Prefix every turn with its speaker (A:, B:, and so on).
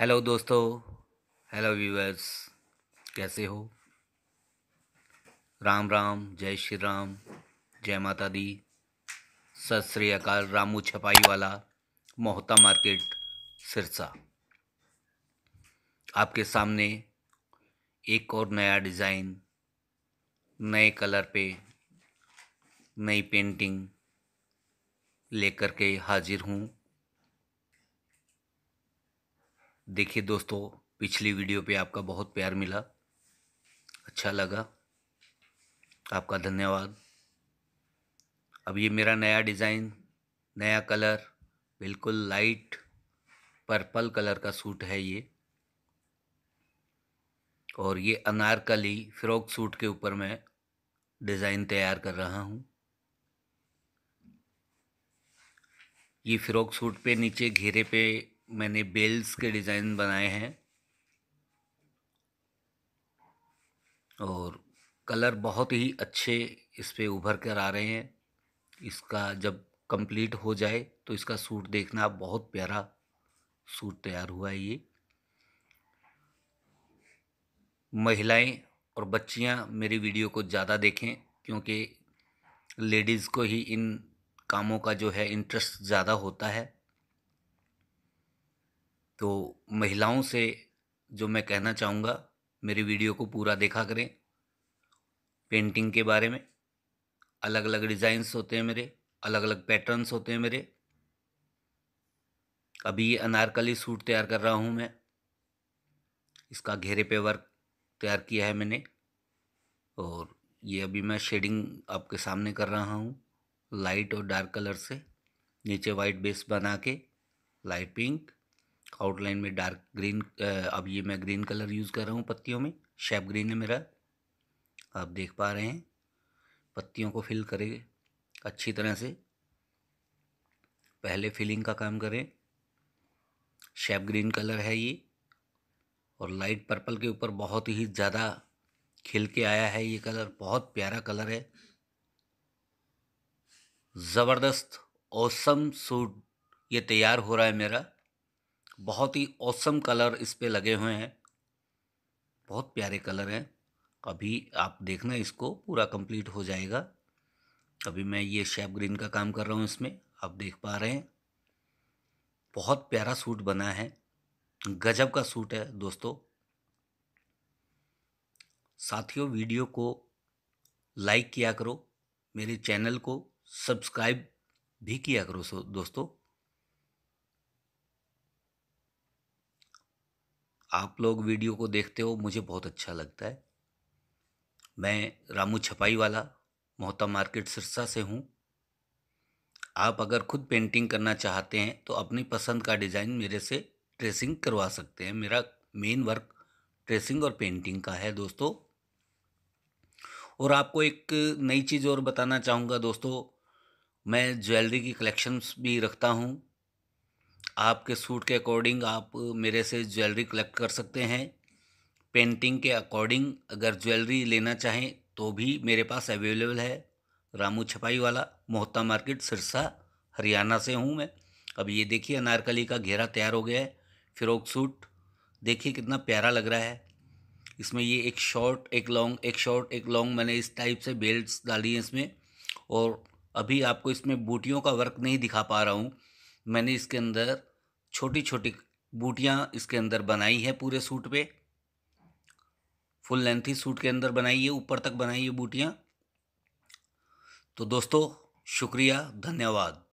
A: hello दोस्तों hello viewers कैसे हो राम राम जय श्री राम जय माता दी सत श्री अकाल रामू छपाई वाला मोहता मार्केट सिरसा आपके सामने एक और नया डिज़ाइन नए कलर पे नई पेंटिंग लेकर के हाजिर हूँ देखिए दोस्तों पिछली वीडियो पे आपका बहुत प्यार मिला अच्छा लगा आपका धन्यवाद अब ये मेरा नया डिज़ाइन नया कलर बिल्कुल लाइट पर्पल कलर का सूट है ये और ये अनारकली फ्रॉक सूट के ऊपर मैं डिज़ाइन तैयार कर रहा हूँ ये फ्रॉक सूट पे नीचे घेरे पे मैंने बेल्स के डिज़ाइन बनाए हैं और कलर बहुत ही अच्छे इस पर उभर कर आ रहे हैं इसका जब कंप्लीट हो जाए तो इसका सूट देखना बहुत प्यारा सूट तैयार हुआ है ये महिलाएं और बच्चियां मेरी वीडियो को ज़्यादा देखें क्योंकि लेडीज़ को ही इन कामों का जो है इंटरेस्ट ज़्यादा होता है तो महिलाओं से जो मैं कहना चाहूँगा मेरी वीडियो को पूरा देखा करें पेंटिंग के बारे में अलग अलग डिज़ाइंस होते हैं मेरे अलग अलग पैटर्न्स होते हैं मेरे अभी ये अनारकली सूट तैयार कर रहा हूँ मैं इसका घेरे पे वर्क तैयार किया है मैंने और ये अभी मैं शेडिंग आपके सामने कर रहा हूँ लाइट और डार्क कलर से नीचे वाइट बेस बना के लाइट पिंक आउटलाइन में डार्क ग्रीन अब ये मैं ग्रीन कलर यूज़ कर रहा हूँ पत्तियों में शेप ग्रीन है मेरा आप देख पा रहे हैं पत्तियों को फिल करें अच्छी तरह से पहले फिलिंग का काम करें शेप ग्रीन कलर है ये और लाइट पर्पल के ऊपर बहुत ही ज़्यादा खिल के आया है ये कलर बहुत प्यारा कलर है ज़बरदस्त औसम सूट ये तैयार हो रहा है मेरा बहुत ही औसम कलर इस पर लगे हुए हैं बहुत प्यारे कलर हैं अभी आप देखना इसको पूरा कंप्लीट हो जाएगा अभी मैं ये शेप ग्रीन का काम कर रहा हूँ इसमें आप देख पा रहे हैं बहुत प्यारा सूट बना है गजब का सूट है दोस्तों साथियों वीडियो को लाइक किया करो मेरे चैनल को सब्सक्राइब भी किया करो दोस्तों आप लोग वीडियो को देखते हो मुझे बहुत अच्छा लगता है मैं रामू छपाई वाला मोहता मार्केट सिरसा से हूँ आप अगर खुद पेंटिंग करना चाहते हैं तो अपनी पसंद का डिज़ाइन मेरे से ट्रेसिंग करवा सकते हैं मेरा मेन वर्क ट्रेसिंग और पेंटिंग का है दोस्तों और आपको एक नई चीज़ और बताना चाहूँगा दोस्तों मैं ज्वेलरी की कलेक्शंस भी रखता हूँ आपके सूट के अकॉर्डिंग आप मेरे से ज्वेलरी कलेक्ट कर सकते हैं पेंटिंग के अकॉर्डिंग अगर ज्वेलरी लेना चाहें तो भी मेरे पास अवेलेबल है रामू छपाई वाला मोहता मार्केट सिरसा हरियाणा से हूँ मैं अब ये देखिए अनारकली का घेरा तैयार हो गया है फिरोक सूट देखिए कितना प्यारा लग रहा है इसमें ये एक शॉर्ट एक लॉन्ग एक शॉर्ट एक लॉन्ग मैंने इस टाइप से बेल्ट डाली हैं इसमें और अभी आपको इसमें बूटियों का वर्क नहीं दिखा पा रहा हूँ मैंने इसके अंदर छोटी छोटी बूटियाँ इसके अंदर बनाई है पूरे सूट पे फुल लेंथ ही सूट के अंदर बनाई है ऊपर तक बनाई है बूटियाँ तो दोस्तों शुक्रिया धन्यवाद